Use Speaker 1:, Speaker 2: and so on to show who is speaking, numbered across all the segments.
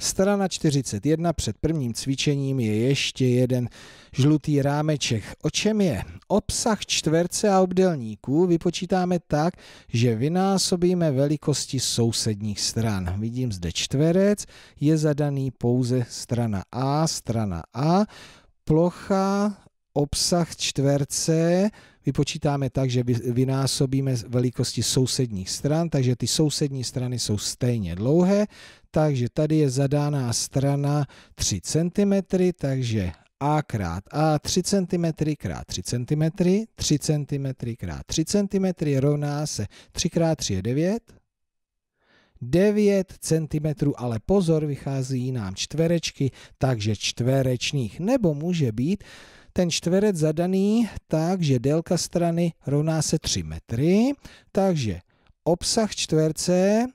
Speaker 1: Strana 41 před prvním cvičením je ještě jeden žlutý rámeček. O čem je? Obsah čtverce a obdelníků vypočítáme tak, že vynásobíme velikosti sousedních stran. Vidím zde čtverec, je zadaný pouze strana A, strana A, plocha, obsah čtverce, vypočítáme tak, že vynásobíme velikosti sousedních stran, takže ty sousední strany jsou stejně dlouhé takže tady je zadána strana 3 cm, takže a krát A, 3 cm krát 3 cm, 3 cm krát 3 cm rovná se 3 krát 3 je 9, 9 cm, ale pozor, vychází nám čtverečky, takže čtverečních, nebo může být ten čtverec zadaný tak, že délka strany rovná se 3 metry, takže obsah čtverce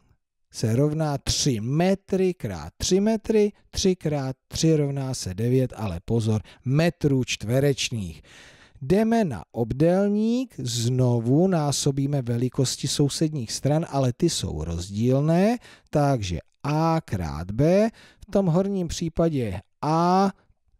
Speaker 1: se rovná 3 metry krát 3 metry, 3 krát 3 rovná se 9, ale pozor, metrů čtverečných. Jdeme na obdélník, znovu násobíme velikosti sousedních stran, ale ty jsou rozdílné, takže a krát b, v tom horním případě a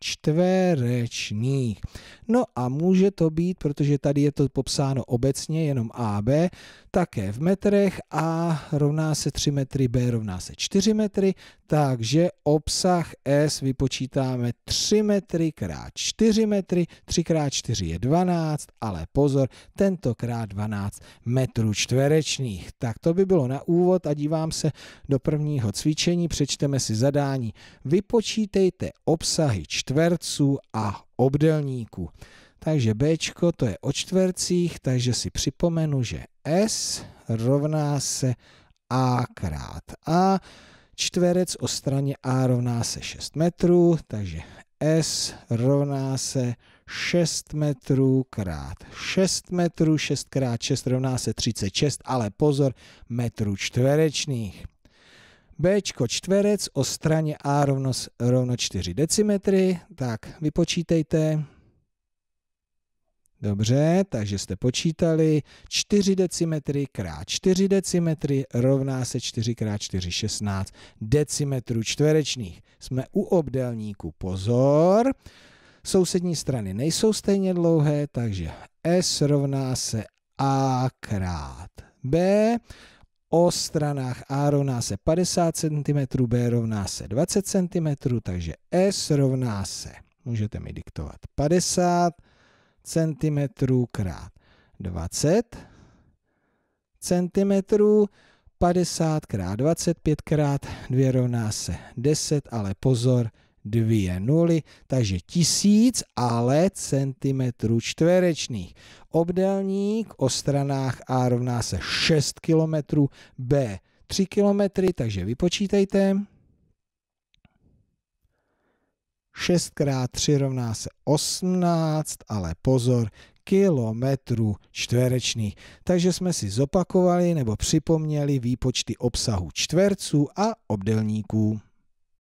Speaker 1: čtverečných. No a může to být, protože tady je to popsáno obecně jenom AB, také v metrech A rovná se 3 metry, B rovná se 4 metry, takže obsah S vypočítáme 3 metry krát 4 metry, 3 krát 4 je 12, ale pozor, tentokrát 12 metrů čtverečných. Tak to by bylo na úvod a dívám se do prvního cvičení, přečteme si zadání. Vypočítejte obsahy čtverečných čtverců a obdelníků. Takže B to je o čtvercích, takže si připomenu, že S rovná se A krát A. Čtverec o straně A rovná se 6 metrů, takže S rovná se 6 metrů krát 6 metrů, 6 krát 6 rovná se 36, ale pozor, metrů čtverečných. B čtverec o straně A rovno, rovno 4 decimetry, tak vypočítejte. Dobře, takže jste počítali 4 decimetry krát 4 decimetry rovná se 4 krát 4, 16 decimetrů čtverečných. Jsme u obdélníku, pozor. Sousední strany nejsou stejně dlouhé, takže S rovná se A krát B O stranách A rovná se 50 cm, B rovná se 20 cm, takže S rovná se, můžete mi diktovat, 50 cm krát 20 cm, 50 krát 25 krát 2 rovná se 10, ale pozor, dvě nuly, takže tisíc ale centimetrů čtverečných. Obdelník o stranách A rovná se 6 km, B 3 km, takže vypočítejte. 6 x 3 rovná se 18, ale pozor, kilometrů čtverečných. Takže jsme si zopakovali nebo připomněli výpočty obsahu čtverců a obdelníků.